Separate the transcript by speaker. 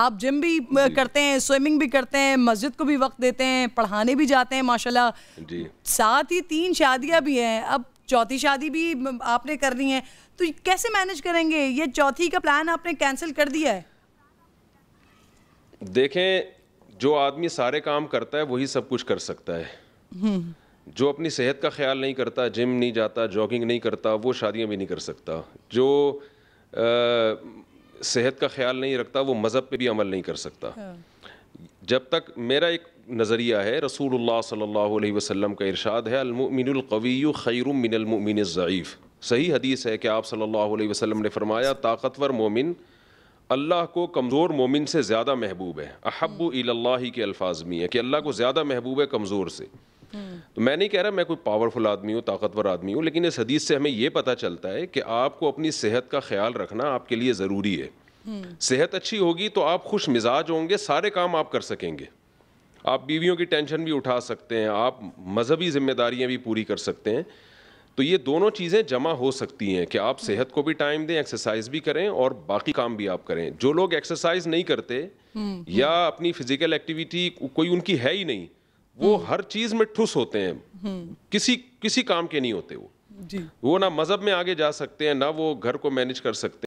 Speaker 1: आप uh, gym भी करते हैं स्विमिंग भी करते हैं मस्जिद को भी वक्त देते हैं पढ़ाने भी जाते हैं माशाल्लाह साथ ही तीन शादियां भी हैं अब चौथी शादी भी आपने करनी है तो कैसे मैनेज करेंगे ये चौथी का प्लान आपने कैंसिल कर दिया है
Speaker 2: देखें जो आदमी सारे काम करता है वही सब कुछ कर सकता है हम्म। जो अपनी सेहत का ख्याल नहीं करता जिम नहीं जाता जॉगिंग नहीं करता वो शादियां भी नहीं कर सकता जो आ, सेहत का ख्याल नहीं रखता वो मज़हब पे भी अमल नहीं कर सकता हाँ। जब तक मेरा एक नज़रिया है रसूल सल्लल्लाहु वसम का इरशाद है अलमिनकवी खैर मिनलमिन ज़ीफ़ सही हदीस है कि आप सल्लल्लाहु वसम ने फरमाया ताकतवर मोमिन अल्लाह को कमज़ोर मोमिन से ज़्यादा महबूब है अहब अल्लाह हम्म। के अल्फाज में है कि अल्लाह को ज़्यादा महबूब है कमज़ोर से हम्म। तो मैं नहीं कह रहा मैं कोई पावरफुल आदमी हूँ ताकतवर आदमी हूँ लेकिन इस हदीस से हमें यह पता चलता है कि आपको अपनी सेहत का ख्याल रखना आपके लिए ज़रूरी है सेहत अच्छी होगी तो आप खुश मिजाज होंगे सारे काम आप कर सकेंगे आप बीवियों की टेंशन भी उठा सकते हैं आप मजहबी जिम्मेदारियां भी पूरी कर सकते हैं तो ये दोनों चीज़ें जमा हो सकती हैं कि आप सेहत को भी टाइम दें एक्सरसाइज भी करें और बाकी काम भी आप करें जो लोग एक्सरसाइज नहीं करते या अपनी फिजिकल एक्टिविटी कोई उनकी है ही नहीं वो हर चीज़ में ठुस होते हैं किसी किसी काम के नहीं होते वो जी। वो ना मज़हब में आगे जा सकते हैं ना वो घर को मैनेज कर सकते हैं